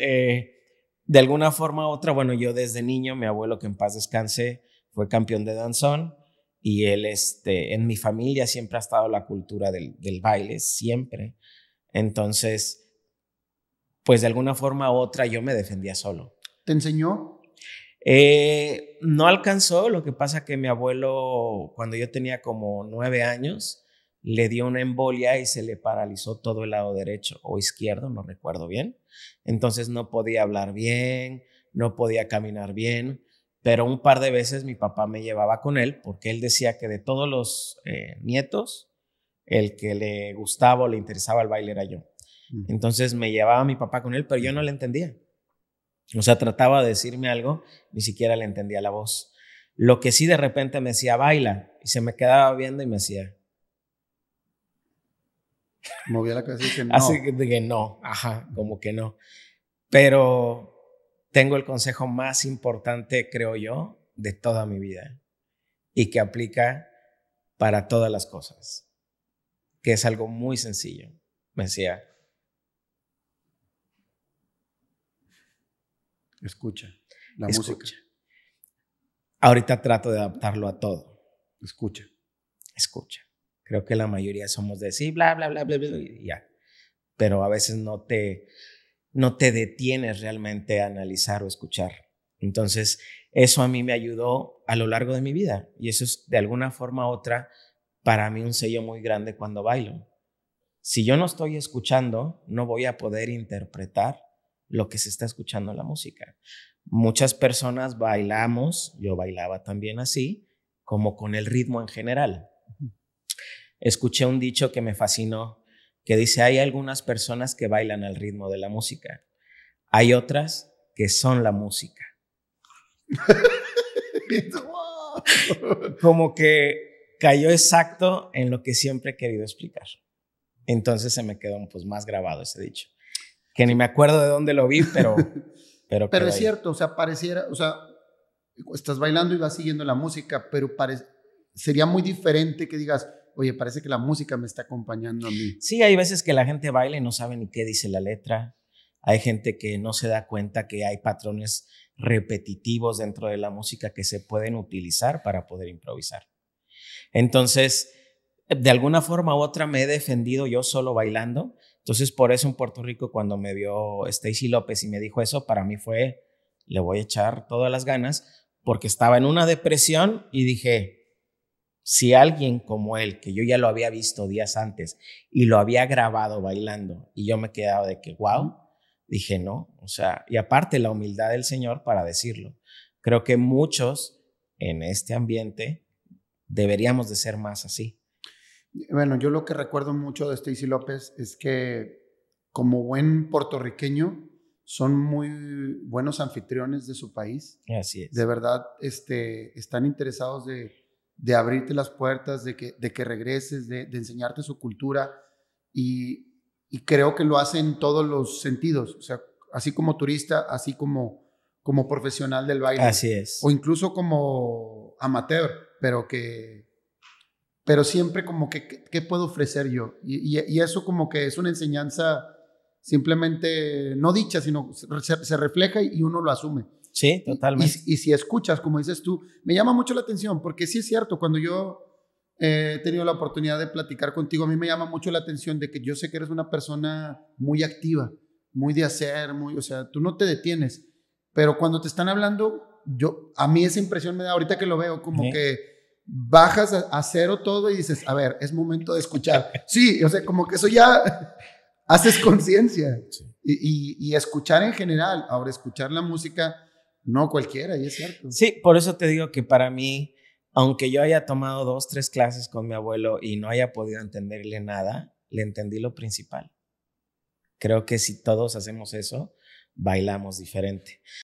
eh, de alguna forma u otra, bueno, yo desde niño, mi abuelo que en paz descanse, fue campeón de danzón y él, este, en mi familia siempre ha estado la cultura del, baile, siempre. Entonces, pues de alguna forma u otra yo me defendía solo. ¿Te enseñó? Eh, no alcanzó, lo que pasa que mi abuelo, cuando yo tenía como nueve años, le dio una embolia y se le paralizó todo el lado derecho o izquierdo, no recuerdo bien. Entonces no podía hablar bien, no podía caminar bien, pero un par de veces mi papá me llevaba con él porque él decía que de todos los eh, nietos, el que le gustaba o le interesaba el baile era yo. Mm. Entonces me llevaba mi papá con él, pero yo no mm. le entendía. O sea, trataba de decirme algo, ni siquiera le entendía la voz. Lo que sí de repente me decía, baila, y se me quedaba viendo y me decía, movía la cabeza y Así que, dije no, ajá, como que no. Pero tengo el consejo más importante, creo yo, de toda mi vida y que aplica para todas las cosas, que es algo muy sencillo. Me decía, escucha la música. Ahorita trato de adaptarlo a todo. Escucha. Escucha. Creo que la mayoría somos de sí, bla, bla, bla, bla, bla, y ya. Pero a veces no te, no te detienes realmente a analizar o escuchar. Entonces, eso a mí me ayudó a lo largo de mi vida. Y eso es de alguna forma u otra para mí un sello muy grande cuando bailo. Si yo no estoy escuchando, no voy a poder interpretar lo que se está escuchando en la música. Muchas personas bailamos, yo bailaba también así, como con el ritmo en general escuché un dicho que me fascinó, que dice, hay algunas personas que bailan al ritmo de la música, hay otras que son la música. Como que cayó exacto en lo que siempre he querido explicar. Entonces se me quedó pues, más grabado ese dicho. Que ni me acuerdo de dónde lo vi, pero... Pero, pero es cierto, o sea, pareciera, o sea, estás bailando y vas siguiendo la música, pero sería muy diferente que digas, oye, parece que la música me está acompañando a mí. Sí, hay veces que la gente baila y no sabe ni qué dice la letra. Hay gente que no se da cuenta que hay patrones repetitivos dentro de la música que se pueden utilizar para poder improvisar. Entonces, de alguna forma u otra me he defendido yo solo bailando. Entonces, por eso en Puerto Rico, cuando me vio Stacy López y me dijo eso, para mí fue, le voy a echar todas las ganas, porque estaba en una depresión y dije, si alguien como él, que yo ya lo había visto días antes y lo había grabado bailando y yo me quedaba de que, wow, dije, no, o sea, y aparte la humildad del Señor para decirlo. Creo que muchos en este ambiente deberíamos de ser más así. Bueno, yo lo que recuerdo mucho de Stacy López es que como buen puertorriqueño, son muy buenos anfitriones de su país. Así es. De verdad, este, están interesados de de abrirte las puertas, de que, de que regreses, de, enseñarte su cultura y, creo que lo hace en todos los sentidos, o sea, así como turista, así como, como profesional del baile. Así es. O incluso como amateur, pero que, pero siempre como que, ¿qué puedo ofrecer yo? Y, eso como que es una enseñanza simplemente no dicha, sino se refleja y uno lo asume. Sí, totalmente. Y, si escuchas, como dices tú, me llama mucho la atención, porque sí es cierto, cuando yo eh, he tenido la oportunidad de platicar contigo, a mí me llama mucho la atención de que yo sé que eres una persona muy activa, muy de hacer, muy, o sea, tú no te detienes, pero cuando te están hablando, yo, a mí esa impresión me da ahorita que lo veo, como que bajas a, cero todo y dices, a ver, es momento de escuchar. sí, o sea, como que eso ya haces conciencia y, y escuchar en general, ahora escuchar la música no cualquiera, y es cierto. Sí, por eso te digo que para mí, aunque yo haya tomado dos, tres clases con mi abuelo y no haya podido entenderle nada, le entendí lo principal. Creo que si todos hacemos eso, bailamos diferente.